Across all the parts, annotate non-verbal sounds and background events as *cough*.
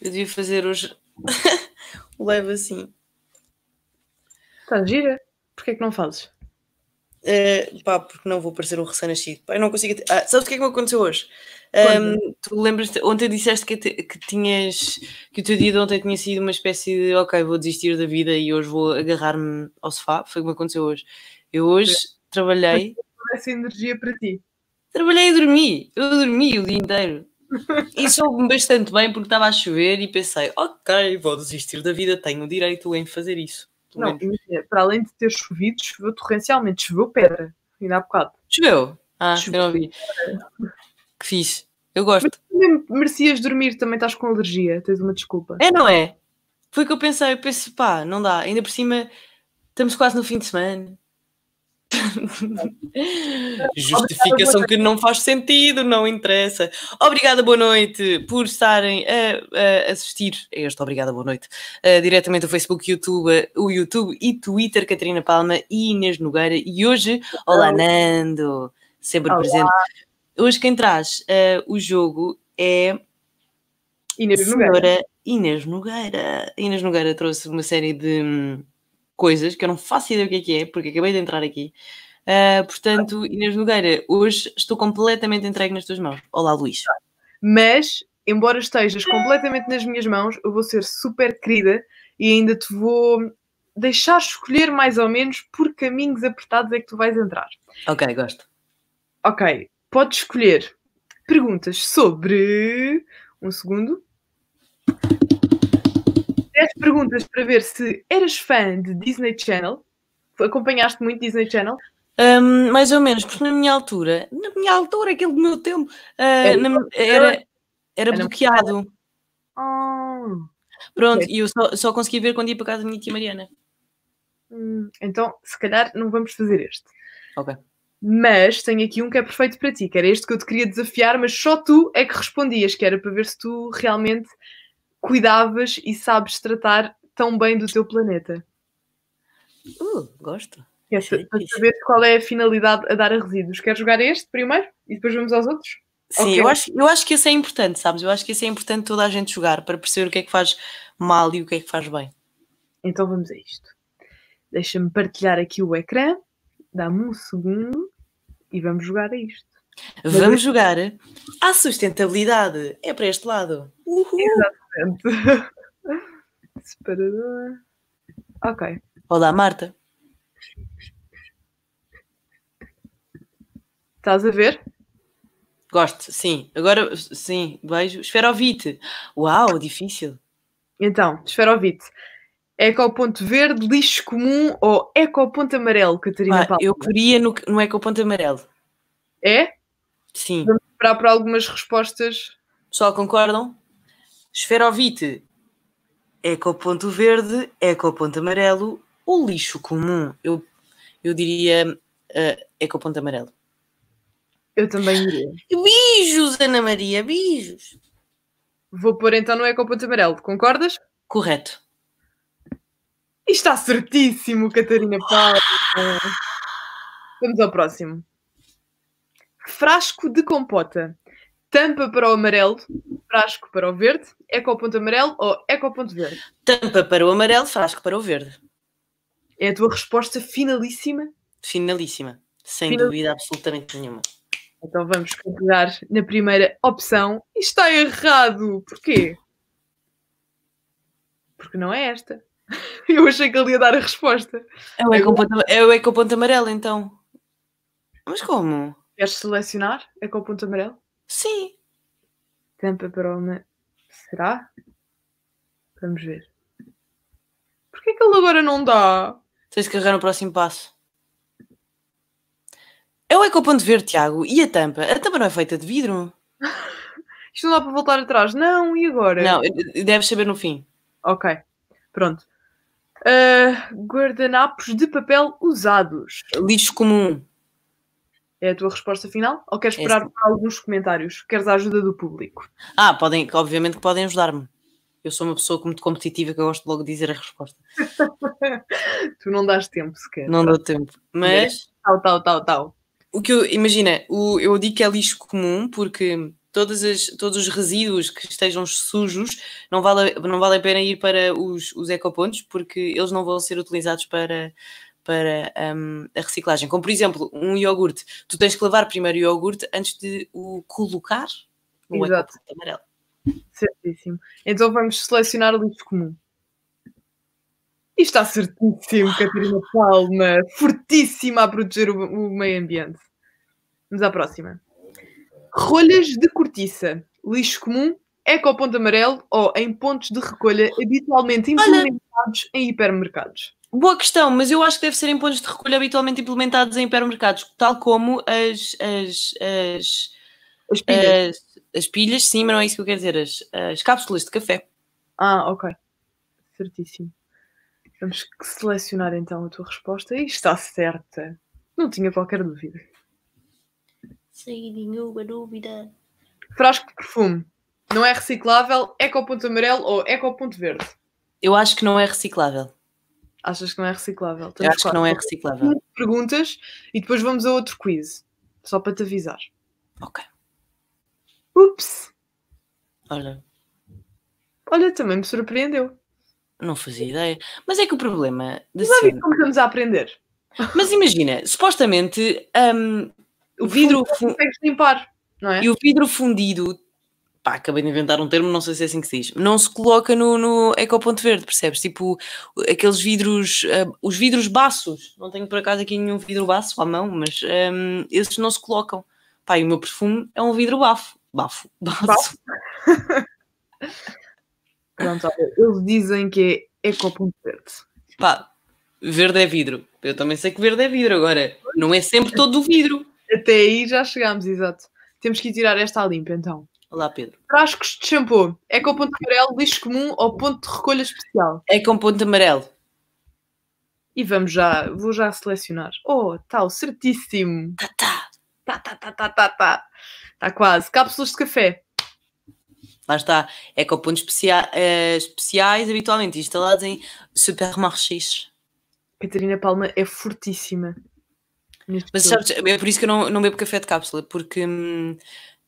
Eu devia fazer hoje *laughs* o live assim. Está gira? Porquê é que não fazes? Uh, pá, porque não vou parecer um recém-nascido. eu não consigo. Ah, sabes o que é que me aconteceu hoje? Um, tu lembras ontem disseste que, te, que tinhas que o teu dia de ontem tinha sido uma espécie de ok, vou desistir da vida e hoje vou agarrar-me ao sofá. Foi o que me aconteceu hoje. Eu hoje é. trabalhei. Essa energia para ti. Trabalhei e dormi. Eu dormi o dia inteiro. E soube-me bastante bem porque estava a chover e pensei, ok, vou desistir da vida, tenho o direito em fazer isso. Não, para além de ter chovido, choveu torrencialmente, choveu pedra, ainda há bocado. Choveu? Ah, choveu. eu não vi. Que fixe, eu gosto. Mas também merecias dormir, também estás com alergia, tens uma desculpa. É, não é? Foi o que eu pensei, eu pensei, pá, não dá, ainda por cima estamos quase no fim de semana, *laughs* Justificação que não faz sentido, não interessa. Obrigada, boa noite, por estarem a, a assistir a este Obrigada, boa noite, diretamente do Facebook, YouTube, o YouTube e Twitter, Catarina Palma e Inês Nogueira. E hoje, olá, Nando, sempre olá. presente. Hoje quem traz o jogo é Inês Nogueira. Inês Nogueira. Inês Nogueira trouxe uma série de hum, coisas que eu não faço ideia o que é que é, porque acabei de entrar aqui. Uh, portanto, Inês Nogueira, hoje estou completamente entregue nas tuas mãos. Olá, Luís. Mas, embora estejas completamente nas minhas mãos, eu vou ser super querida e ainda te vou deixar escolher mais ou menos por caminhos apertados é que tu vais entrar. Ok, gosto. Ok, podes escolher perguntas sobre. Um segundo. 10 perguntas para ver se eras fã de Disney Channel. Acompanhaste muito Disney Channel? Um, mais ou menos, porque na minha altura, na minha altura, aquele do meu tempo, uh, era, na, era, era, bloqueado. Oh, Pronto, okay. e eu só, só consegui ver quando ia para casa da minha tia Mariana. Hum, então, se calhar, não vamos fazer este. Ok. Mas tenho aqui um que é perfeito para ti, que era este que eu te queria desafiar, mas só tu é que respondias, que era para ver se tu realmente cuidavas e sabes tratar tão bem do teu planeta? Uh, gosto. É, para saber qual é a finalidade a dar a resíduos. Quer jogar este primeiro e depois vamos aos outros? Sim, okay. eu, acho, eu acho que isso é importante, sabes? Eu acho que isso é importante toda a gente jogar para perceber o que é que faz mal e o que é que faz bem. Então vamos a isto. Deixa-me partilhar aqui o ecrã, dá-me um segundo e vamos jogar a isto. Vamos, vamos jogar à sustentabilidade. É para este lado. Uhul. Exato. *laughs* Separador. Ok. Olá, Marta. Estás a ver? Gosto, sim. Agora, sim, beijo. Esferovite. Uau, difícil. Então, esferovite. Ecoponto é verde, lixo comum ou ecoponto é amarelo, Catarina ah, Eu queria no, no ecoponto é amarelo. É? Sim. Vamos esperar por algumas respostas. Pessoal, concordam? Esferovite, ecoponto é verde, ecoponto é amarelo, o lixo comum. Eu, eu diria uh, eh, ecoponto é amarelo. Eu também diria. Bijos, Ana Maria, bijos. Vou pôr então no ecoponto amarelo, concordas? Correto. E está certíssimo, Catarina Paula. Vamos ao próximo. Frasco de compota tampa para o amarelo, frasco para o verde, eco ponto amarelo ou eco ponto verde? Tampa para o amarelo, frasco para o verde. É a tua resposta finalíssima? Finalíssima, sem dúvida absolutamente nenhuma. Então vamos carregar na primeira opção. E está errado! Porquê? Porque não é esta. *laughs* Eu achei que ele ia dar a resposta. É o eco, ponto, é o eco ponto amarelo, então. Mas como? Queres selecionar eco ponto amarelo? Sim. Tampa é para uma. Será? Vamos ver. Porquê que ele agora não dá? Tens que carregar no próximo passo. É o de ver, Tiago. E a tampa? A tampa não é feita de vidro? *laughs* Isto não dá para voltar atrás. Não, e agora? Não, deves saber no fim. Ok, pronto. Uh, guardanapos de papel usados. Lixo comum é a tua resposta final ou queres é esperar alguns comentários? Queres a ajuda do público? Ah, podem, obviamente que podem ajudar-me. Eu sou uma pessoa muito competitiva que eu gosto logo de dizer a resposta. *laughs* tu não dás tempo sequer. Não dou tempo. Mas. Tal, tal, tal, tal. O que eu, imagina, o, eu digo que é lixo comum porque todas as, todos os resíduos que estejam sujos não vale, não vale a pena ir para os, os ecopontos porque eles não vão ser utilizados para para um, a reciclagem. Como, por exemplo, um iogurte. Tu tens que lavar primeiro o iogurte antes de o colocar no Exato. amarelo. Certíssimo. Então vamos selecionar o lixo comum. E está certíssimo, Catarina Palma, fortíssima a proteger o, o meio ambiente. Vamos à próxima. Rolhas de cortiça, lixo comum, ecoponto amarelo ou em pontos de recolha habitualmente implementados Olha. em hipermercados. Boa questão, mas eu acho que deve ser em pontos de recolha habitualmente implementados em hipermercados, tal como as. as, as, as pilhas. As, as pilhas, sim, mas não é isso que eu quero dizer. As, as cápsulas de café. Ah, ok. Certíssimo. Vamos selecionar então a tua resposta e está certa. Não tinha qualquer dúvida. Sem nenhuma dúvida. Frasco de perfume. Não é reciclável, eco é ponto amarelo ou eco é ponto verde? Eu acho que não é reciclável. Achas que não é reciclável? acho que não é reciclável. Perguntas e depois vamos a outro quiz, só para te avisar. Ok. Ups! Olha. Olha, também me surpreendeu. Não fazia ideia. Mas é que o problema. De Mas ser... como estamos a aprender. Mas imagina, supostamente um, o vidro. Fun... limpar, não é? E o vidro fundido pá, acabei de inventar um termo, não sei se é assim que se diz, não se coloca no, no ecoponto verde, percebes? Tipo, aqueles vidros, uh, os vidros baços, não tenho por acaso aqui nenhum vidro baço à mão, mas um, ah, esses não se colocam. Pá, e o meu perfume é um vidro bafo, bafo, *laughs* bafo. *laughs* Pronto, eles dizem que é ecoponto verde. Pá, verde é vidro. Eu também sei que verde é vidro agora. Não é sempre todo o vidro. Até aí já chegámos, exato. Temos que tirar esta limpa então. Olá, Pedro. Frascos de shampoo. É com ponto amarelo, lixo comum ou ponto de recolha especial? É com ponto amarelo. E vamos já, vou já selecionar. Oh, tal, tá, certíssimo. Tá, tá. Tá, tá, tá, tá, tá, tá. Tá quase. Cápsulas de café. Lá está. É com pontos especia uh, eh, especiais, habitualmente instalados em supermarchés. Catarina Palma é fortíssima. Mas sabes, é por isso que eu não, não bebo café de cápsula, porque hum,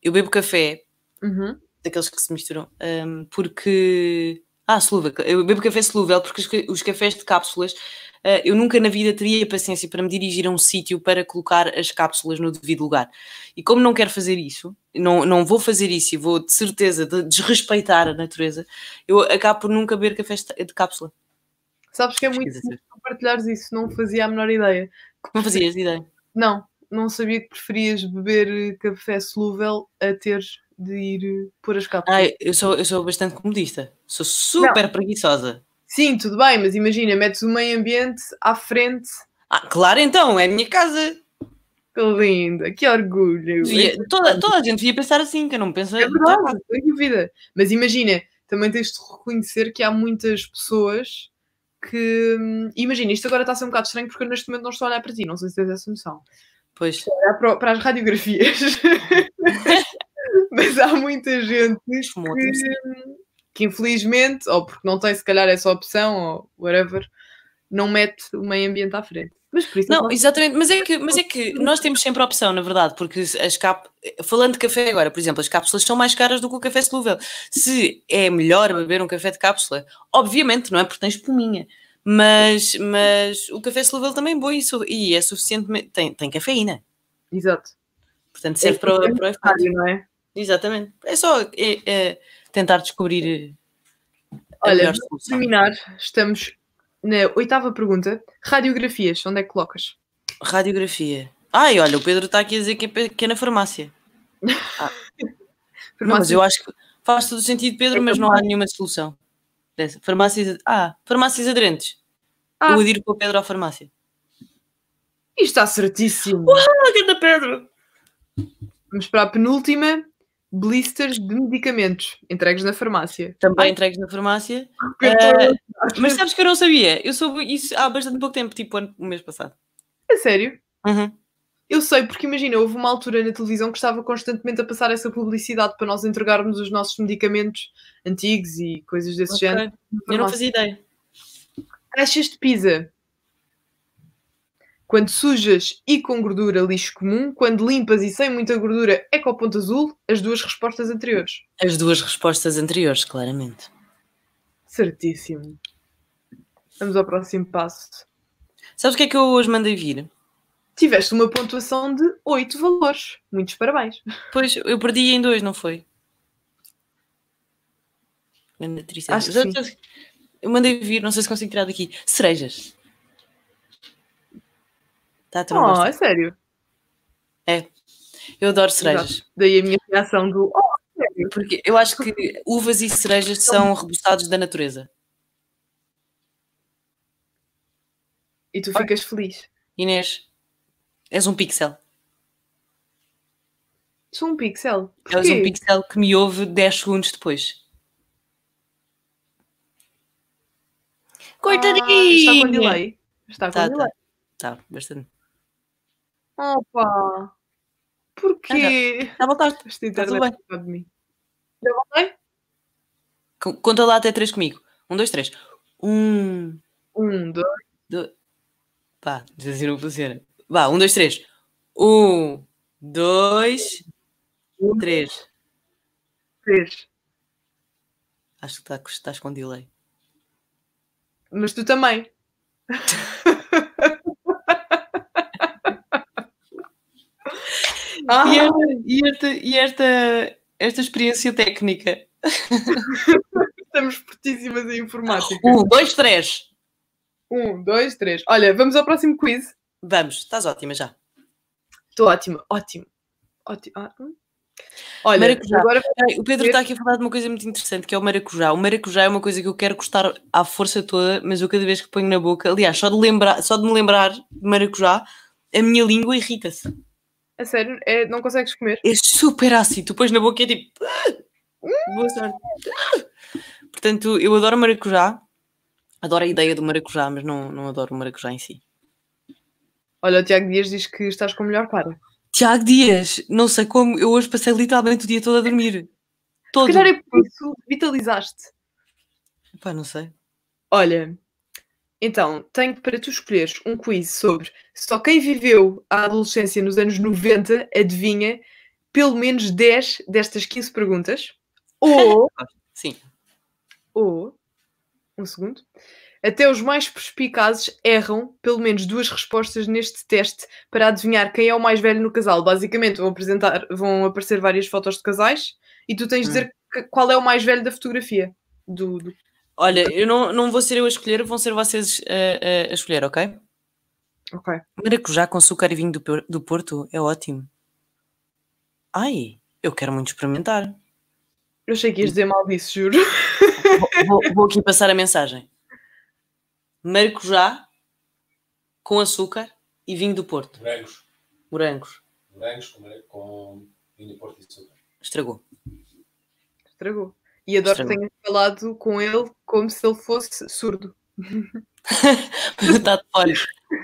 eu bebo café Uhum. Daqueles que se misturam. Um, porque. Ah, Slovac. Eu bebo café solúvel é porque os, cafés de cápsulas. Ah, eu nunca na vida teria paciência para me dirigir a um sítio para colocar as cápsulas no devido lugar. E como não quero fazer isso, não, não vou fazer isso e vou de certeza desrespeitar a natureza, eu acabo por nunca beber café de cápsula. Sabes que é muito é difícil partilhares isso, não fazia a menor ideia. Não fazias ideia? Não, não sabia que preferias beber café solúvel a ter de ir eh, pôr as capas. Ai, ah, eu sou, eu sou bastante comodista. Sou super não. preguiçosa. Sim, tudo bem, mas imagina, metes o meio ambiente à frente. Ah, claro então, é a minha casa. Que linda, que orgulho. Devia, é toda, toda a gente devia pensar assim, que eu não pensei. É verdade, sem dúvida. Mas imagina, também tens de reconhecer que há muitas pessoas que. Hum, imagina, isto agora está a ser um bocado estranho porque eu neste momento não estou a olhar para ti, não sei se tens essa noção. Pois. Para, para as radiografias. *laughs* *laughs* mas há muita gente que, que, infelizmente, ou porque não tem se calhar essa opção, ou whatever, não mete o meio ambiente à frente. Mas por isso não, exatamente, mas é, que, mas é que nós temos sempre a opção, na verdade, porque as cap... falando de café agora, por exemplo, as cápsulas são mais caras do que o café solúvel. Se é melhor beber um café de cápsula, obviamente não é porque tem espuminha, mas, mas o café solúvel também é bom e, é suficientemente, tem, tem cafeína. Exato. Portanto, serve é para, para o efeito. Não é? Exatamente. É só é, é tentar descobrir. Eh, olha, para terminar, estamos na oitava pergunta. Radiografias, onde é que colocas? Radiografia. Ai, olha, o Pedro está aqui a dizer que é, que é na farmácia. *laughs* Ah. farmácia. Não, mas eu acho que faz todo o sentido, Pedro, é mas não há nenhuma solução. Farmácias, ah, farmácias aderentes. Ah. Eu adiro com o Pedro à farmácia. está certíssimo. Uau, grande Pedro! Vamos para a penúltima blisters de medicamentos entregues na farmácia. Também ah, entregues na farmácia. Uh, *laughs* mas sabes que eu não sabia? Eu soube isso há bastante pouco tempo, tipo ano, o mês passado. É sério? Uhum. Eu sei, porque imagina, houve uma altura na televisão que estava constantemente a passar essa publicidade para nós entregarmos os nossos medicamentos antigos e coisas desse okay. género. Eu não fazia ideia. Caixas de pizza quando sujas e com gordura, lixo comum. Quando limpas e sem muita gordura, é ecoponto azul. As duas respostas anteriores. As duas respostas anteriores, claramente. Certíssimo. Vamos ao próximo passo. Sabes o que é que eu hoje mandei vir? Tiveste uma pontuação de 8 valores. Muitos parabéns. Pois, eu perdi em 2, não foi? Grande Acho que eu, eu mandei vir, não sei se consigo tirar daqui. Cerejas. Tá tão oh, é sério? É. Eu adoro cerejas. Exato. Daí a minha reação do oh, é sério? Porque eu acho que uvas e cerejas são então rebostados da natureza. E tu ficas feliz. Inês, és um pixel. Sou um pixel. Porquê? És um pixel que me ouve 10 segundos depois. Coitadinho! Ah, está com delay. Está com tá, tá. delay. Está, tá, bastante. Opa! Porquê? já voltaste. Esta internet está de mim. Já voltei? conta lá até três comigo. Um, dois, três. Um. Um, dois. dois. Pá, assim não funciona. Vá, um, dois, três. Um, dois, um, três. Três. Acho que tá, estás escondido com delay. Mas tu também. *laughs* Ah. E, esta, e, esta, e esta, esta experiência técnica? *laughs* Estamos fortíssimas em informática. Um, dois, três. Um, dois, três. Olha, vamos ao próximo quiz. Vamos, estás ótima já. Estou ótima, ótimo. ótimo. Ah, hum. Olha, maracujá. Agora... o Pedro está aqui a falar de uma coisa muito interessante que é o maracujá. O maracujá é uma coisa que eu quero gostar à força toda, mas eu cada vez que ponho na boca, aliás, só de, lembrar, só de me lembrar de maracujá, a minha língua irrita-se. A sério? É, não consegues comer? É super ácido. Tu na boca e é tipo. Ah, boa sorte. Ah. Portanto, eu adoro maracujá. Adoro a ideia do maracujá, mas não, não adoro o maracujá em si. Olha, o Tiago Dias diz que estás com o melhor cara. Tiago Dias, não sei como, eu hoje passei literalmente o dia todo a dormir. Todo. Se calhar é por isso vitalizaste. Pá, não sei. Olha, então, tenho para tu escolheres um quiz sobre só quem viveu a adolescência nos anos 90 adivinha pelo menos 10 destas 15 perguntas. Ou. *laughs* Ah, sim. Ou. Um segundo. Até os mais perspicazes erram pelo menos duas respostas neste teste para adivinhar quem é o mais velho no casal. Basicamente, vão, apresentar, vão aparecer várias fotos de casais e tu tens de dizer hum. qual é o mais velho da fotografia do, do, Olha, eu não, não vou ser eu a escolher, vão ser vocês a, eh, eh, a escolher, ok? Ok. Maracujá com açúcar e vinho do, do Porto é ótimo. Ai, eu quero muito experimentar. Eu achei que ias dizer mal disso, juro. Vou, vou, vou aqui passar a mensagem. Maracujá com açúcar e vinho do Porto. Morangos. Morangos. Morangos com, com vinho do Porto e açúcar. Estragou. Estragou. E adoro que tenhas falado com ele como se ele fosse surdo. Está *laughs* de fora.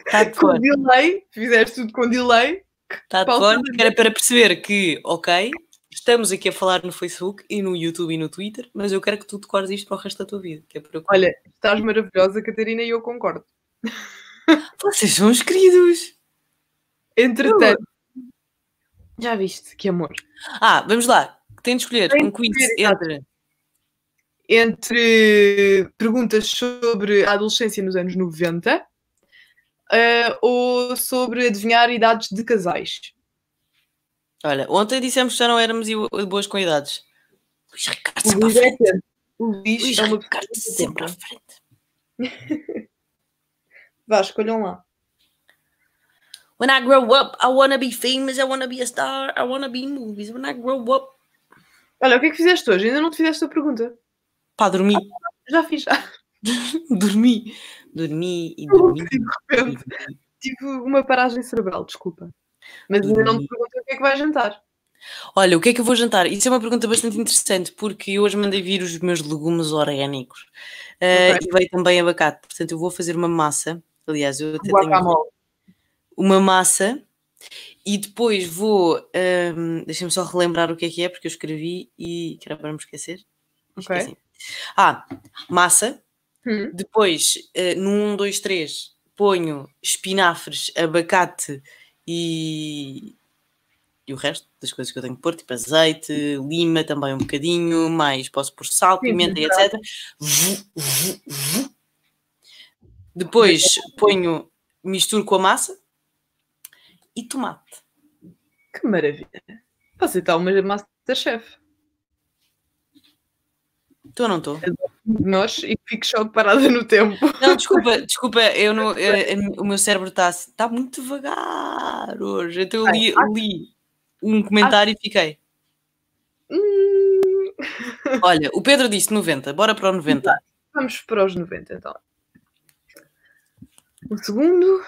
Está de fora. Com delay, fizeste tudo com delay. Está de fora, porque era para perceber que, ok, estamos aqui a falar no Facebook e no YouTube e no Twitter, mas eu quero que tu decores isto para o resto da tua vida. Que é Olha, estás maravilhosa, Catarina, e eu concordo. *laughs* Vocês são os queridos. Entretanto, já viste, que amor. Ah, vamos lá. Tem de escolher Tem um quiz entre entre perguntas sobre a adolescência nos anos 90 uh, eh, ou sobre adivinhar idades de casais. Olha, ontem dissemos que já não éramos boas com idades. Luís Ricardo sempre o Luís à é frente. É o Luís, Luís é uma... Ricardo sempre à frente. *laughs* Vá, escolham lá. When I grow up, I wanna be famous, I wanna be a star, I wanna be in movies. When I grow up. Olha, o que é que fizeste hoje? Ainda não te fizeste a pergunta. Pá, dormi. Ah, já fiz, já. *laughs* *laughs* dormi. Dormi e dormi. de repente, tive uma paragem cerebral, desculpa. Mas dormi. ainda não me perguntei o que é que vai jantar. Olha, o que é que eu vou jantar? Isso é uma pergunta bastante interessante, porque eu hoje mandei vir os meus legumes orgânicos eh, okay. uh, e veio também abacate. Portanto, eu vou fazer uma massa. Aliás, eu até tenho uma massa e depois vou. Um, ehm, Deixa-me só relembrar o que é que é, porque eu escrevi e que era para me esquecer. Okay. Esqueci. Ah, massa. Hum. Depois, uh, no 1, 2, 3, ponho espinafres, abacate e, e o resto das coisas que eu tenho que pôr, tipo azeite, lima também um bocadinho, mais posso pôr sal, pimenta e etc. Vu, vu, vu. Depois ponho, misturo com a massa e tomate. Que maravilha! Posso está então uma massa da chefe. Tu não estou. Nós e fico só parada no tempo. Não, desculpa, *laughs* desculpa, eu não, eu, o meu cérebro está assim, tá muito devagar hoje. Então eu li, li um comentário e fiquei. Hum... *laughs* Olha, o Pedro disse 90, bora para o 90. Vamos para os 90 então. O segundo.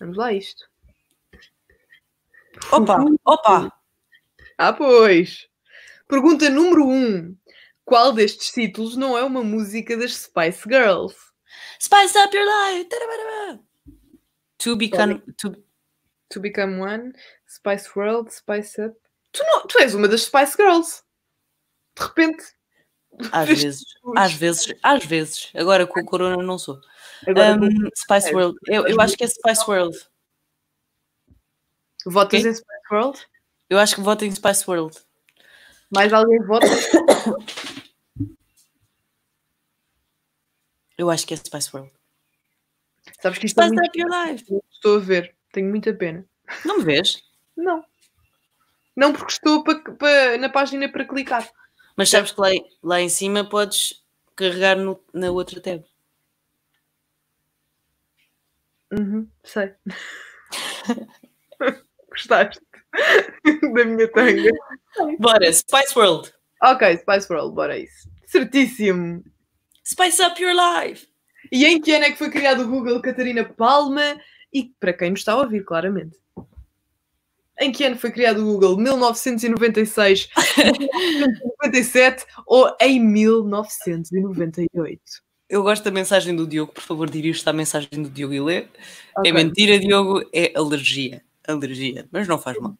Vamos lá, isto. Opa, opa! Ah, pois! Pergunta número 1. Um, qual destes títulos não é uma música das Spice Girls? Spice up your life! To become, to... to become one, Spice World, Spice Up. Tu, não, tu és uma das Spice Girls. De repente. Às vezes, às vezes, às vezes. Agora com o Corona não sou. Agora, um, Spice é. World. Eu, eu acho que é Spice World. Votas okay? em Spice World? Eu acho que voto em Spice World. Mais alguém vota? Eu acho que é Spice World. Sabes que isto é Spice é Your Life. Estou a ver, tenho muita pena. Não me vês? Não. Não porque estou pa, pa, na página para clicar. Mas sabes que lá, lá em cima podes carregar no, na outra tab. Uhum, sei. *laughs* Gostaste? *laughs* da minha tanga. Bora, Spice World. Ok, Spice World, bora isso. Certíssimo. Spice up your life. E em que ano é que foi criado o Google Catarina Palma? E para quem nos está a ouvir, claramente. Em que ano foi criado o Google? 1996, 1997 *laughs* ou em 1998? Eu gosto da mensagem do Diogo, por favor, dirijo te à mensagem do Diogo e lê. É okay. É mentira, Diogo, é alergia. Alergia, mas não faz mal.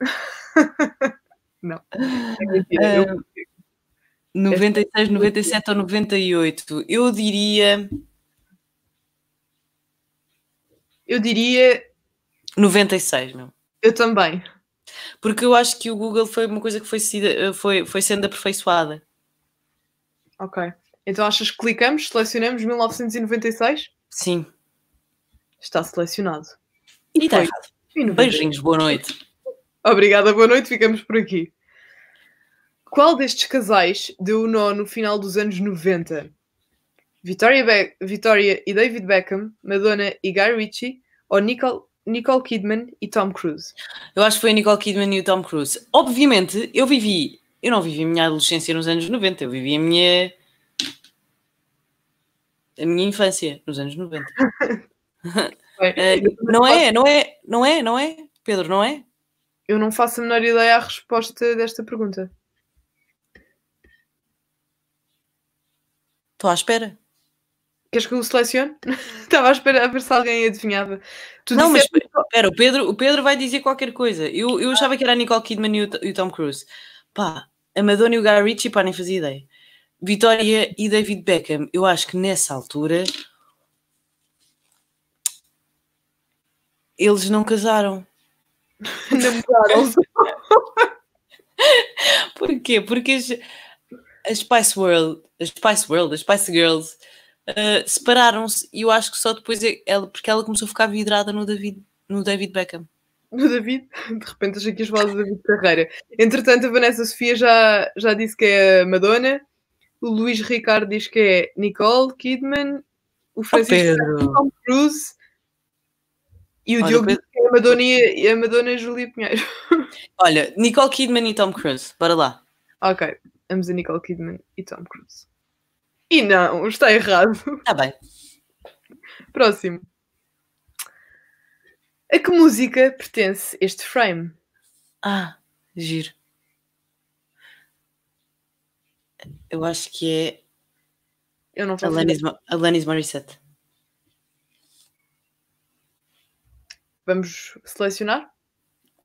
*laughs* não. É mentira, uh, eu... 96, ah, 97 ou 98? Eu diria. Eu diria. 96, meu. Eu também. Porque eu acho que o Google foi uma coisa que foi, eh, foi, foi sendo aperfeiçoada. Ok. Então achas que clicamos, selecionamos 1996? Sim. Está selecionado. E, tá e tá. Beijinhos, boa noite. Obrigada, boa noite, ficamos por aqui. Qual destes casais deu o nó no final dos anos 90? Victoria, Be Victoria e David Beckham, Madonna e Guy Ritchie ou Nicole, Nicole Kidman e Tom Cruise? Eu acho que foi a Nicole Kidman e o Tom Cruise. Obviamente, eu vivi, eu não vivi a minha adolescência nos anos 90, eu vivi a minha a minha infância nos anos 90. *laughs* *laughs* Eh, não é, não é, não é, não é, Pedro, não é? Eu não faço a menor ideia à resposta desta pergunta. Estou à espera. Queres que eu selecione? Estava *laughs* à espera a ver se alguém adivinhava. Tu não, disseste... mas espera, espera, o Pedro, o Pedro vai dizer qualquer coisa. Eu, eu achava que era a Nicole Kidman e o, e o Tom Cruise. Pá, a Madonna e o Guy Ritchie, pá, nem fazia ideia. Vitória e David Beckham. Eu acho que nessa altura eles não casaram. Namoraram-se. *laughs* Porquê? Porque as, a Spice World, a Spice World, as Spice Girls uh, separaram-se e eu acho que só depois é, ela, porque ela começou a ficar vidrada no David, no David Beckham. No David, de repente achei que as falar do David Carreira. Entretanto, a Vanessa Sofia já, já disse que é Madonna, o Luís Ricardo diz que é Nicole Kidman, o oh, Francisco oh, Tom Cruise e o Olha, Diogo Pedro... é a Madonna e a Madonna e Julia Pinheiro. *laughs* Olha, Nicole Kidman e Tom Cruise, para lá. Ok, vamos a Nicole Kidman e Tom Cruise. E não, está errado. Está bem. Próximo. A que música pertence este frame? Ah, giro. Eu acho que é. Eu não faço. Alanis, Alanis Morissette. Vamos selecionar?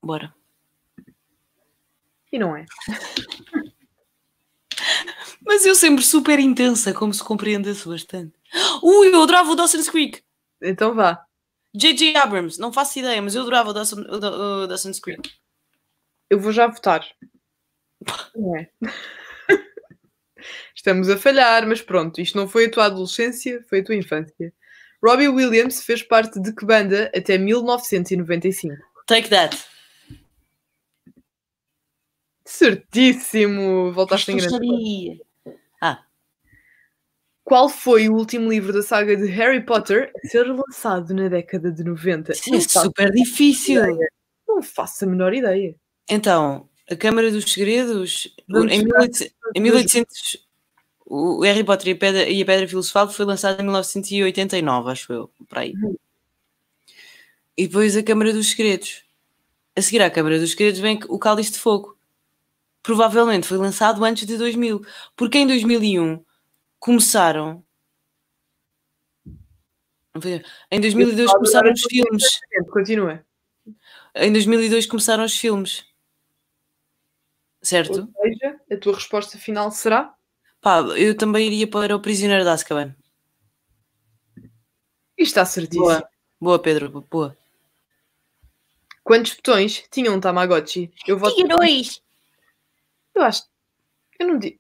Bora. E não é. *laughs* Mas eu sempre super intensa, como se compreendesse bastante. Ui, uh, eu adorava o Dawson's Creek. Então vá. J.J. Abrams, não faço ideia, mas eu adorava o, Dawson, o, o Dawson's Creek. Eu vou já votar. Não é. *laughs* Estamos a falhar, mas pronto, isto não foi a tua adolescência, foi a tua infância. Robbie Williams fez parte de que banda até 1995? Take that. Certíssimo! Voltaste em grande. Ah. Qual foi o último livro da saga de Harry Potter a ser lançado na década de 90? Isso é super difícil! Não faço a menor ideia. Então, a Câmara dos Segredos, em, 18, em 1800. O Harry Potter e a Pedra, e a Pedra Filosofal foi lançado em 1989, acho eu, por aí. Uhum. E depois a Câmara dos Segredos. A seguir à Câmara dos Segredos vem o Cálice de Fogo. Provavelmente foi lançado antes de 2000, porque em 2001 começaram. Em 2002 começaram os filmes. Continua. Em 2002 começaram os filmes. Certo? Ou seja, a tua resposta final será? Pá, eu também iria para o Prisioneiro de Azkaban. Isto está certíssimo. Boa, boa Pedro, boa. Quantos botões tinha um Tamagotchi? Eu voto... Tinha dois. Eu acho. Eu não digo.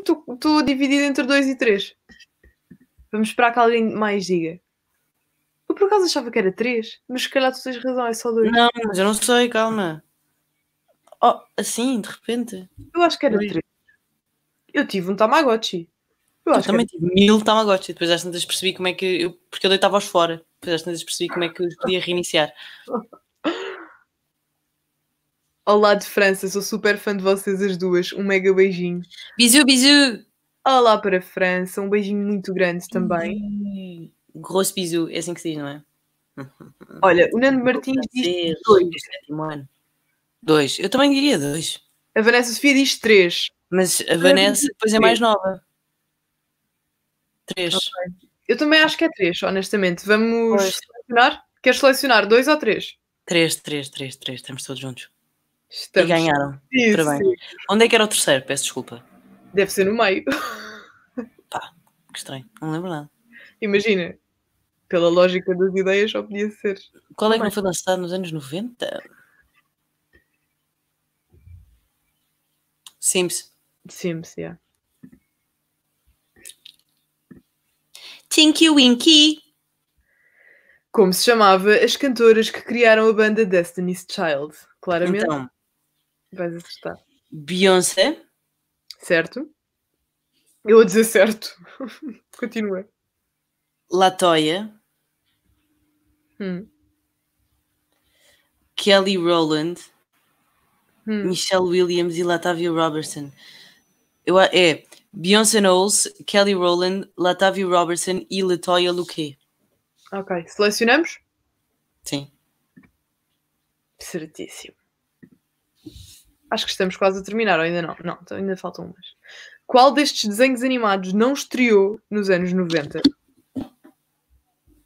Estou hum, dividido entre dois e três. Vamos esperar que alguém mais diga. Eu por acaso achava que era três, mas se calhar tu tens razão, é só dois. Não, mas eu não sei, calma. Oh, assim, de repente. Eu acho que era três. Eu tive um Tamagotchi. Eu, eu também é tive mil Tamagotchi. Depois às tantas percebi como é que. Eu, porque eu deitava-os fora. Depois às tantas percebi como é que eu os podia reiniciar. *laughs* Olá de França, sou super fã de vocês as duas. Um mega beijinho. Bisou, bisou! Olá para a França, um beijinho muito grande também. Uhum. Grosso bisou, é assim que se diz, não é? *laughs* Olha, o Nando Martins diz dois. Dois, eu também diria dois. A Vanessa Sofia diz três. Mas a ah, Vanessa depois é mais nova. Três. Okay. Eu também acho que é três, honestamente. Vamos pois. selecionar? Queres selecionar dois ou três? Três, três, três, três. Estamos todos juntos. Estamos. E ganharam. Isso. bem Onde é que era o terceiro? Peço desculpa. Deve ser no meio. *laughs* Pá, que estranho. Não lembro nada. Imagina, pela lógica das ideias, só podia ser. Qual é que não foi lançado nos anos 90? Simples. Sims, yeah. Tinky Winky. Como se chamava as cantoras que criaram a banda Destiny's Child? Claramente. Então, vais acertar. Beyoncé. Certo. Eu a dizer certo. *laughs* Continua. Latoya. Hum. Kelly Rowland. Hum. Michelle Williams e Latavia Robertson. Eu, é Beyoncé Knowles, Kelly Rowland, Latavio Robertson e Latoya Luque. Ok, selecionamos? Sim. Certíssimo. Acho que estamos quase a terminar, ou ainda não? Não, então ainda faltam umas. Qual destes desenhos animados não estreou nos anos 90?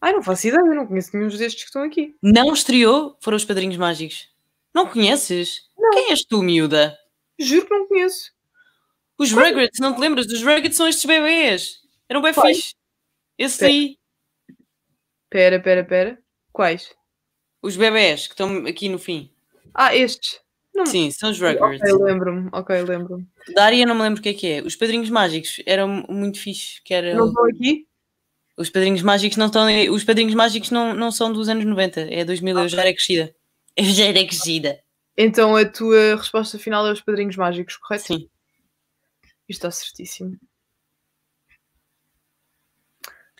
Ai, não faço ideia, eu não conheço nenhum destes que estão aqui. Não estreou? Foram os Padrinhos Mágicos. Não conheces? Não. Quem és tu, miúda? Juro que não conheço. Os Rugrats, não te lembras? Os Rugrats são estes bebês. Eram bem fixe. Esse pera. aí. Pera, pera, pera. Quais? Os bebês que estão aqui no fim. Ah, estes. Não. Sim, são os Rugrats. Ok, lembro-me. Ok, lembro-me. Daria, não me lembro o que é que é. Os Padrinhos Mágicos eram muito fixe. Que era... Não estão aqui? Os Padrinhos Mágicos não estão... Os Padrinhos Mágicos não, não são dos anos 90. É 2000. Ah. Eu já era crescida. Eu já era crescida. Então a tua resposta final é os Padrinhos Mágicos, correto? Sim. Isto está certíssimo.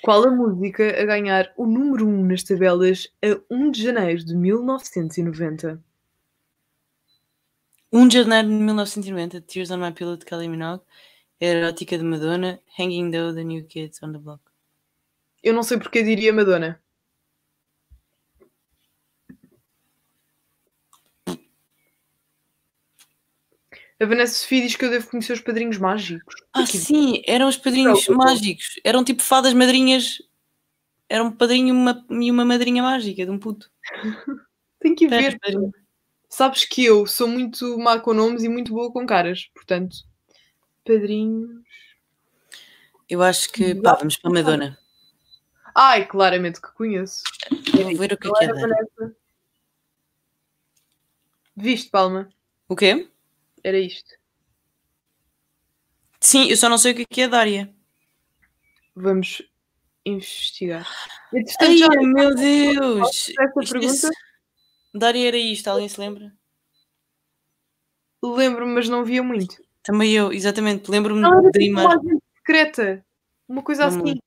Qual a música a ganhar o número 1 um nas tabelas a 1 de janeiro de 1990? 1 de janeiro de 1990, Tears on My Pillow de Kelly Minogue, Erótica de Madonna, Hanging Though the New Kids on the Block. Eu não sei porque diria Madonna. A Vanessa Sofia diz que eu devo conhecer os padrinhos mágicos. Ah, Aqui. sim, eram os padrinhos mágicos. Eram tipo fadas madrinhas. Era um padrinho e uma, e uma madrinha mágica de um puto. *laughs* Tem que ver. Tem. Sabes que eu sou muito má com nomes e muito boa com caras, portanto. Padrinhos. Eu acho que. Pá, vamos para a Madonna. Ai, claramente que conheço. Eu vou ver o que é que é. Viste, Palma? O quê? Era isto. Sim, eu só não sei o que é, é a Daria Vamos investigar. Ai, já... meu Deus! Essa é pergunta? era isto, alguém se lembra? Lembro-me, mas não via muito. Também eu, exatamente. Lembro-me da tipo imagem. secreta. Uma coisa assim.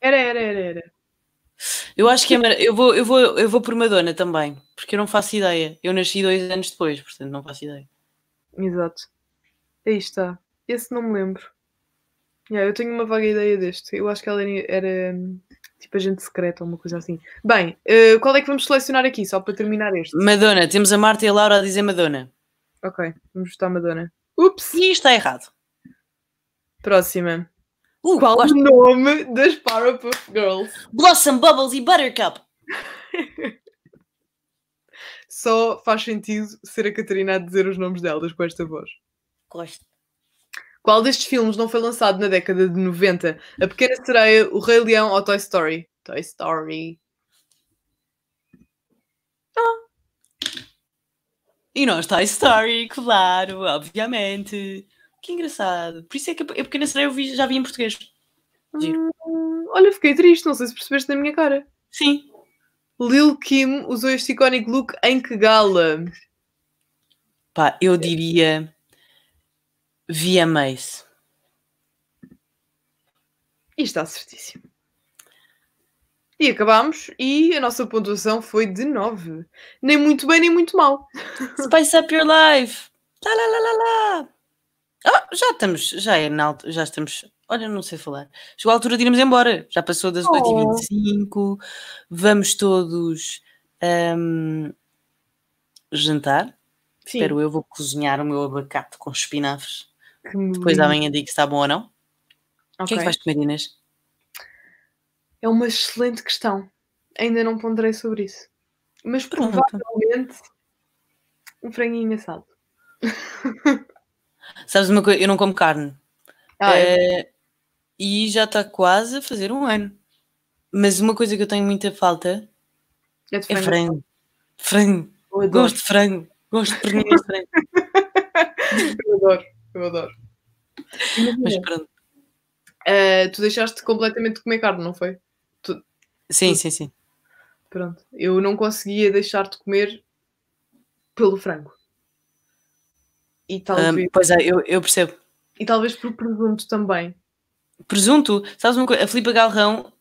Era, era, era, era. Eu acho que é mar... eu vou eu vou eu vou por Madonna também, porque eu não faço ideia. Eu nasci dois anos depois, portanto não faço ideia. Exato. Aí está. Esse não me lembro. Yeah, eu tenho uma vaga ideia deste. Eu acho que ela era, hum, tipo agente secreta ou uma coisa assim. Bem, uh, qual é que vamos selecionar aqui, só para terminar este? Madonna, temos a Marta e a Laura a dizer Madonna. Ok, vamos votar Madonna. Ups! E está é errado. Próxima. Uh, qual o nome das Powerpuff Girls? Blossom, Bubbles e Buttercup. *laughs* só faz sentido ser a Catarina a dizer os nomes delas com esta voz. Gosto. Qual destes filmes não foi lançado na década de 90? A Pequena Sereia, O Rei Leão ou Toy Story? Toy Story. Ah. E nós Toy Story, claro, obviamente. Que engraçado. Por isso é que a Pequena Sereia eu já vi em português. Giro. Hum, olha, fiquei triste, não sei se percebeste na minha cara. Sim, Lil Kim usou este icónico look em que gala? Pá, eu diria via mais. E está certíssimo. E acabámos, e a nossa pontuação foi de 9. Nem muito bem, nem muito mal. Spice up your life! Lá, lá, lá, lá, lá já estamos, já é na já estamos. Olha, não sei falar. Chegou a altura de irmos embora. Já passou das oh. 8h25. Vamos todos um, jantar. Sim. Espero eu vou cozinhar o meu abacate com espinafres. Que Depois amanhã digo se está bom ou não. Okay. O que é que vais comer, Inês? É uma excelente questão. Ainda não ponderei sobre isso. Mas Pronto. provavelmente um franguinho assado. *laughs* Sabes uma coisa? Eu não como carne. Ah, é, E já está quase a fazer um ano. Mas uma coisa que eu tenho muita falta é, frango. é frango. Frango. Gosto de frango. Gosto de frango. *laughs* eu adoro, eu adoro. Mas pronto. Uh, tu deixaste completamente de comer carne, não foi? Tu, sim, tu... sim, sim. Pronto. Eu não conseguia deixar de comer pelo frango. E talvez... Um, pois é, eu, eu percebo. E talvez por presunto também. Presunto? Sabes uma coisa? A Filipa Galrão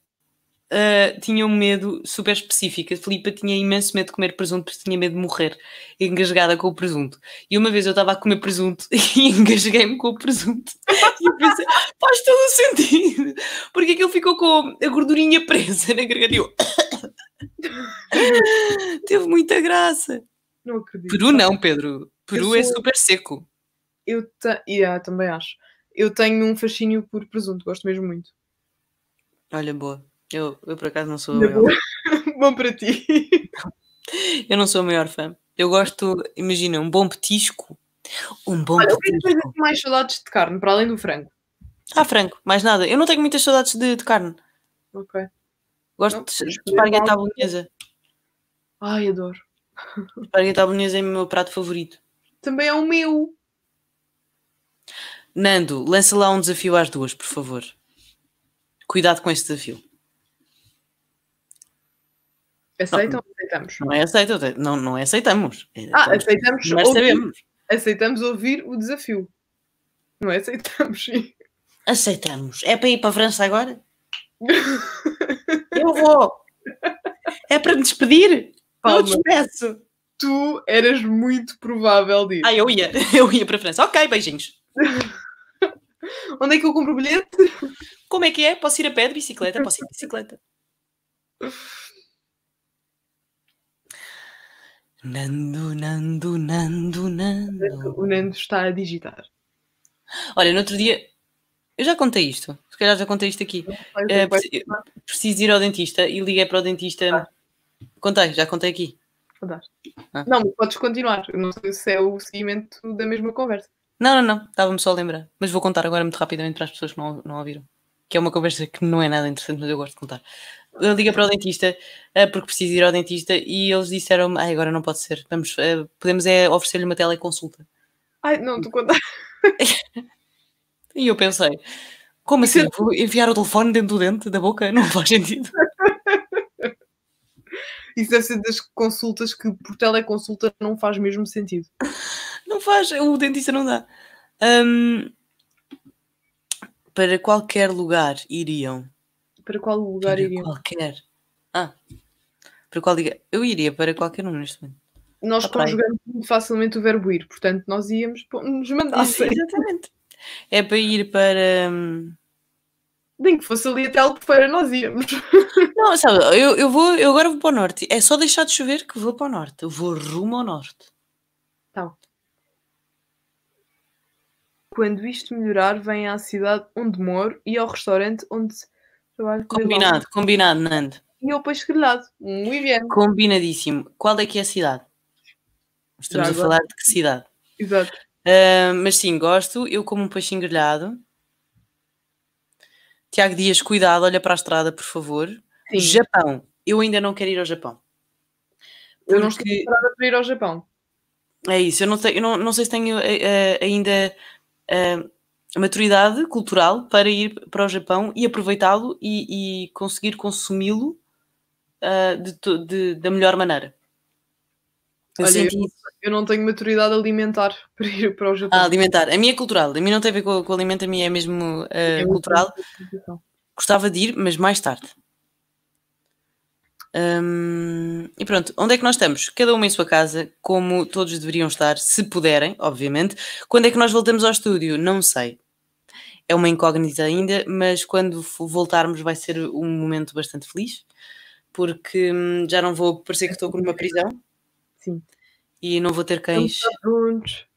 uh, tinha um medo super específico. A Filipa tinha imenso medo de comer presunto porque tinha medo de morrer engasgada com o presunto. E uma vez eu estava a comer presunto *laughs* e engasguei-me com o presunto. E eu pensei, faz todo o sentido. Porque ele ficou com a gordurinha presa na garganta. Eu... *coughs* *coughs* Teve muita graça. Não acredito. Peru não, Pedro. Peru é sou... é super seco. Eu te... yeah, também acho. Eu tenho um fascínio por presunto, gosto mesmo muito. Olha, boa. Eu, eu por acaso não sou a maior. *laughs* bom para ti. *laughs* eu não sou a maior fã. Eu gosto, imagina, um bom petisco. Um bom Olha, é petisco. Eu assim tenho mais saudades de carne, para além do frango. Ah, frango, mais nada. Eu não tenho muitas saudades de, de carne. Ok. Gosto não, de esparguete à bolonhesa. Ai, adoro. Esparguete à bolonhesa é o meu prato favorito também é o meu. Nando, lança lá um desafio às duas, por favor. Cuidado com esse desafio. Aceitam ah, ou aceitamos? Não é aceitam, não, não é aceitamos. É, ah, aceitamos. Mas ouvir, sabemos. Aceitamos ouvir o desafio. Não é aceitamos. Aceitamos. É para ir para a França agora? *laughs* Eu vou. É para me despedir? Palmas. Eu despeço tu eras muito provável disso. Ah, eu ia, *laughs* eu ia para a França. Ok, beijinhos. *laughs* Onde é que eu compro o bilhete? Como é que é? Posso ir a pé de bicicleta? Posso ir de bicicleta. *laughs* Nando, Nando, Nando, Nando. O Nando está a digitar. Olha, no outro dia. Eu já contei isto. Se calhar já contei isto aqui. Eh, preciso ir ao dentista e liguei para o dentista. Ah. Contei, já contei aqui a dar. Ah. Não, podes continuar. Não sei se é o seguimento da mesma conversa. Não, não, não. Estava-me só a lembrar. Mas vou contar agora muito rapidamente para as pessoas que não, não ouviram. Que é uma conversa que não é nada interessante, mas eu gosto de contar. Eu liguei para o dentista, eh, porque preciso ir ao dentista, e eles disseram-me: ah, agora não pode ser. Vamos, eh, podemos é oferecer-lhe uma teleconsulta. Ai, não, tu contar. *laughs* e eu pensei: como assim? Vou enfiar o telefone dentro do dente, da boca? Não faz sentido isso deve ser das consultas que por teleconsulta não faz mesmo sentido. Não faz, o dentista não dá. Um, para qualquer lugar iriam. Para qual lugar para iriam? Qualquer. Ah, para qual lugar? Eu iria para qualquer um neste momento. Nós ah, conjugamos muito facilmente o verbo ir, portanto, nós íamos nos mandassem. Ah, *laughs* Exatamente. É para ir para. Hum, nem que fosse ali até Albufeira nós íamos. *laughs* Não, sabe, eu, eu, vou, eu agora vou para o norte. É só deixar de chover que vou para o norte. Eu vou rumo ao norte. Então. Quando isto melhorar, vem à cidade onde moro e ao restaurante onde trabalho. Combinado, combinado, Nando. E eu peixe grelhado. Muito bem. Combinadíssimo. Qual é que é a cidade? Estamos Já, a falar de que cidade? Exato. Uh, mas sim, gosto. Eu como um peixe grelhado. Tiago Dias, cuidado, olha para a estrada, por favor. Sim. Japão. Eu ainda não quero ir ao Japão. Porque... Eu não estou preparada para ir ao Japão. É isso, eu não, tenho, eu não, não sei se tenho uh, ainda uh, maturidade cultural para ir para o Japão e aproveitá-lo e, e, conseguir consumi-lo uh, da melhor maneira. Eu, Olha, senti... eu, não tenho maturidade alimentar *laughs* para ir para o Japão. Ah, alimentar. A minha é cultural. A minha não tem a ver com, com o alimento, a minha é mesmo uh, é cultural. Muito... Gostava de ir, mas mais tarde. e pronto, onde é que nós estamos? Cada uma em sua casa, como todos deveriam estar, se puderem, obviamente. Quando é que nós voltamos ao estúdio? Não sei. É uma incógnita ainda, mas quando voltarmos vai ser um momento bastante feliz, porque hum, já não vou parecer que estou numa prisão. Sim. E não vou ter cães juntos,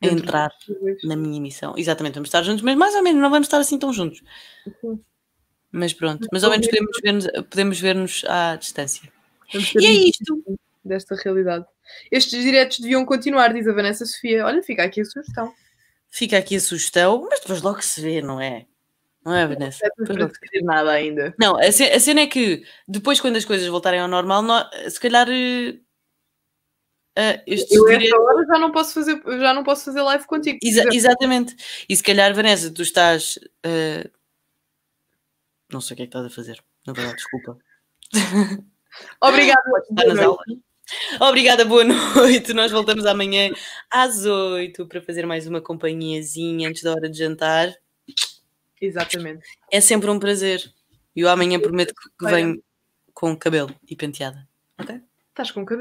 entrar na minha missão. Exatamente, vamos estar juntos, mas mais ou menos não vamos estar assim tão juntos. Sim. Mas pronto, mas ao menos podemos ver-nos podemos ver -nos à distância. E é isto. Assim, desta realidade. Estes diretos deviam continuar, diz a Vanessa Sofia. Olha, fica aqui a sugestão. Fica aqui a sugestão, mas depois logo se vê, não é? Não é, Vanessa? depois não se nada ainda. Não, a cena, a cena é que depois, quando as coisas voltarem ao normal, se calhar eh, Uh, eu direitos... esta hora já não posso fazer, já não posso fazer live contigo. Exa exatamente. E se calhar, Vanessa, tu estás. Uh... Não sei o que é que estás a fazer. Na verdade, desculpa. *laughs* Obrigada. Obrigada, boa *laughs* noite. Nós voltamos amanhã às oito para fazer mais uma companhiazinha antes da hora de jantar. Exatamente. É sempre um prazer. E eu amanhã prometo que venho com cabelo e penteada. Ok? Estás com cabelo?